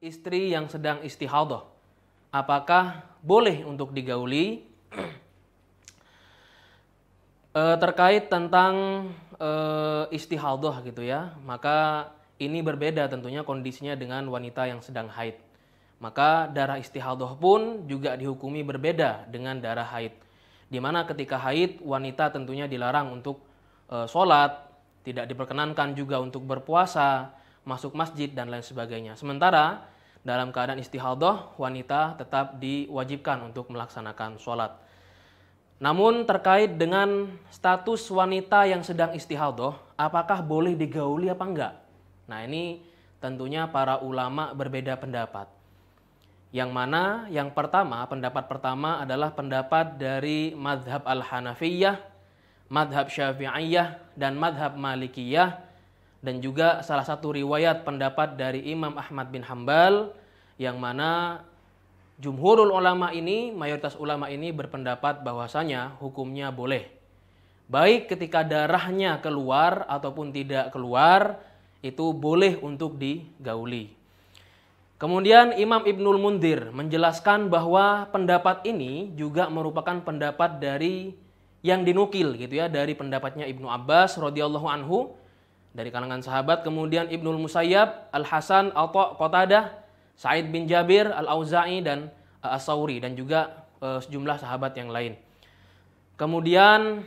istri yang sedang istihadah. Apakah boleh untuk digauli? e, terkait tentang e, istihadah gitu ya, maka ini berbeda tentunya kondisinya dengan wanita yang sedang haid. Maka darah istihadah pun juga dihukumi berbeda dengan darah haid. Dimana ketika haid wanita tentunya dilarang untuk e, sholat, tidak diperkenankan juga untuk berpuasa, masuk masjid dan lain sebagainya. Sementara dalam keadaan istihadah, wanita tetap diwajibkan untuk melaksanakan sholat. Namun terkait dengan status wanita yang sedang istihadah, apakah boleh digauli apa enggak? Nah ini tentunya para ulama berbeda pendapat. Yang mana yang pertama, pendapat pertama adalah pendapat dari madhab al-Hanafiyah, madhab Syafi'iyah, dan madhab Malikiyah dan juga salah satu riwayat pendapat dari Imam Ahmad bin Hambal yang mana jumhurul ulama ini, mayoritas ulama ini berpendapat bahwasanya hukumnya boleh. Baik ketika darahnya keluar ataupun tidak keluar, itu boleh untuk digauli. Kemudian Imam Ibnul Mundir menjelaskan bahwa pendapat ini juga merupakan pendapat dari yang dinukil gitu ya dari pendapatnya Ibnu Abbas radhiyallahu anhu dari kalangan sahabat kemudian Ibnul Musayyab, Al-Hasan, Al Qatadah, Sa'id bin Jabir, Al-Auza'i dan uh, As-Sauri dan juga uh, sejumlah sahabat yang lain. Kemudian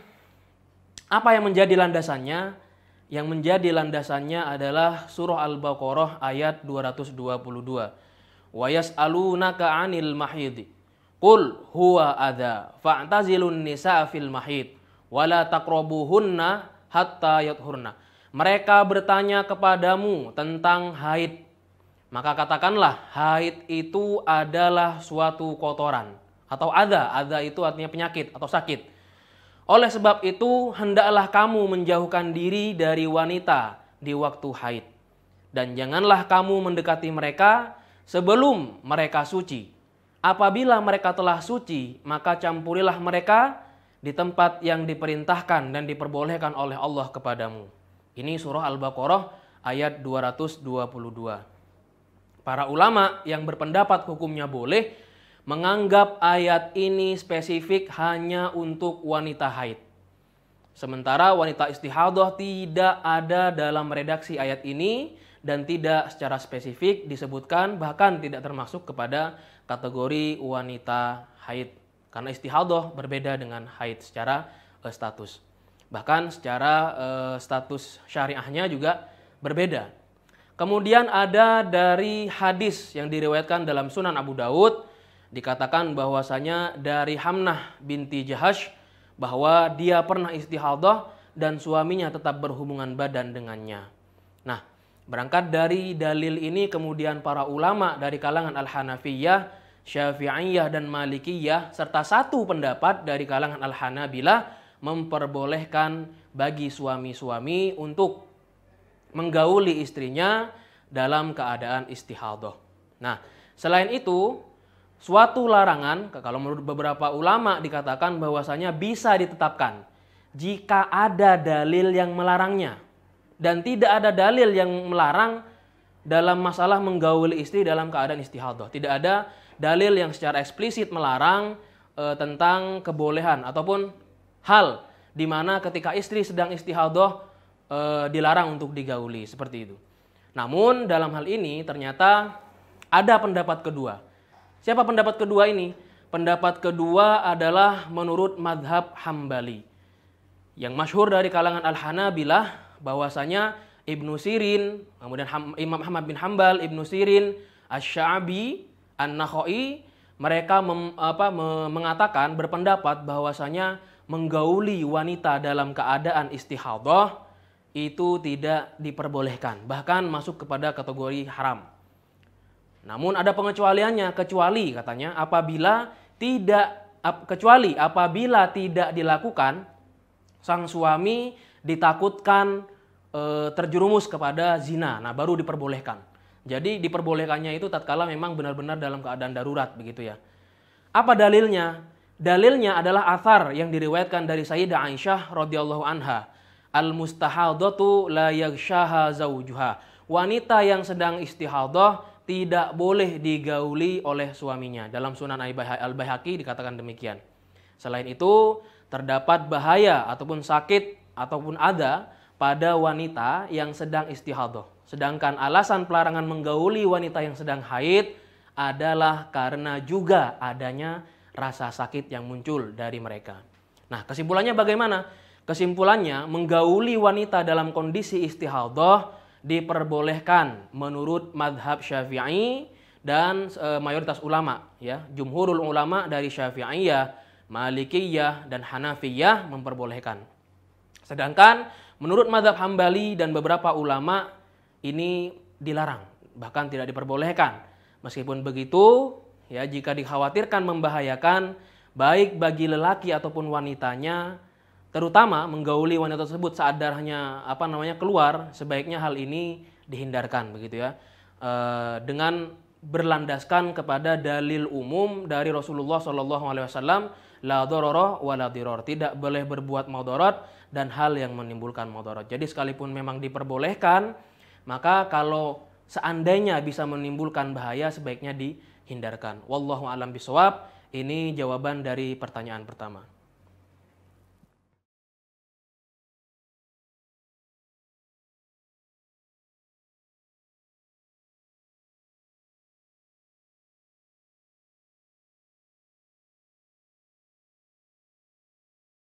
apa yang menjadi landasannya? Yang menjadi landasannya adalah surah Al-Baqarah ayat 222. Wa yas'alunaka 'anil mahid. Qul huwa adza fa'tazilun nisa fil mahid wa hatta yathurna. Mereka bertanya kepadamu tentang haid. Maka katakanlah, haid itu adalah suatu kotoran. Atau ada, ada itu artinya penyakit atau sakit. Oleh sebab itu, hendaklah kamu menjauhkan diri dari wanita di waktu haid. Dan janganlah kamu mendekati mereka sebelum mereka suci. Apabila mereka telah suci, maka campurilah mereka di tempat yang diperintahkan dan diperbolehkan oleh Allah kepadamu. Ini surah Al-Baqarah ayat 222. Para ulama yang berpendapat hukumnya boleh menganggap ayat ini spesifik hanya untuk wanita haid. Sementara wanita istihadah tidak ada dalam redaksi ayat ini dan tidak secara spesifik disebutkan bahkan tidak termasuk kepada kategori wanita haid. Karena istihadah berbeda dengan haid secara eh, status. Bahkan secara eh, status syariahnya juga berbeda. Kemudian ada dari hadis yang diriwayatkan dalam Sunan Abu Daud dikatakan bahwasanya dari Hamnah binti Jahash bahwa dia pernah istihadah dan suaminya tetap berhubungan badan dengannya. Nah, berangkat dari dalil ini kemudian para ulama dari kalangan Al-Hanafiyah Syafi'iyah dan Malikiyah serta satu pendapat dari kalangan Al-Hanabilah memperbolehkan bagi suami-suami untuk menggauli istrinya dalam keadaan istihadah. Nah, selain itu, suatu larangan kalau menurut beberapa ulama dikatakan bahwasanya bisa ditetapkan jika ada dalil yang melarangnya dan tidak ada dalil yang melarang dalam masalah menggauli istri dalam keadaan istihadah. Tidak ada dalil yang secara eksplisit melarang e, tentang kebolehan ataupun hal di mana ketika istri sedang istihadoh e, dilarang untuk digauli seperti itu. Namun dalam hal ini ternyata ada pendapat kedua. Siapa pendapat kedua ini? Pendapat kedua adalah menurut madhab Hambali. Yang masyhur dari kalangan Al-Hanabilah bahwasanya Ibnu Sirin, kemudian Imam Ahmad bin Hambal, Ibnu Sirin, Asy-Sya'bi, An-Nakhai mereka mem, apa, mengatakan berpendapat bahwasanya menggauli wanita dalam keadaan istihadah itu tidak diperbolehkan, bahkan masuk kepada kategori haram. Namun ada pengecualiannya, kecuali katanya apabila tidak kecuali apabila tidak dilakukan sang suami ditakutkan e, terjerumus kepada zina. Nah, baru diperbolehkan. Jadi diperbolehkannya itu tatkala memang benar-benar dalam keadaan darurat begitu ya. Apa dalilnya? Dalilnya adalah athar yang diriwayatkan dari Sayyidah Aisyah radhiyallahu anha. Al-mustahadatu la yaghshaha zaujuha. Wanita yang sedang istihadah tidak boleh digauli oleh suaminya. Dalam Sunan Al-Baihaqi dikatakan demikian. Selain itu, terdapat bahaya ataupun sakit ataupun ada pada wanita yang sedang istihadah. Sedangkan alasan pelarangan menggauli wanita yang sedang haid adalah karena juga adanya rasa sakit yang muncul dari mereka. Nah, kesimpulannya bagaimana? Kesimpulannya, menggauli wanita dalam kondisi istihadah diperbolehkan menurut madhab syafi'i dan e, mayoritas ulama ya jumhurul ulama dari syafi'iyah malikiyah dan hanafiyah memperbolehkan sedangkan menurut madhab hambali dan beberapa ulama ini dilarang, bahkan tidak diperbolehkan. Meskipun begitu, ya jika dikhawatirkan membahayakan baik bagi lelaki ataupun wanitanya, terutama menggauli wanita tersebut saat darahnya apa namanya keluar, sebaiknya hal ini dihindarkan begitu ya. E, dengan berlandaskan kepada dalil umum dari Rasulullah Shallallahu alaihi wasallam la dororoh wa Tidak boleh berbuat maudorot dan hal yang menimbulkan maudorot. Jadi sekalipun memang diperbolehkan maka kalau seandainya bisa menimbulkan bahaya sebaiknya dihindarkan. Wallahu alam bisawab. Ini jawaban dari pertanyaan pertama.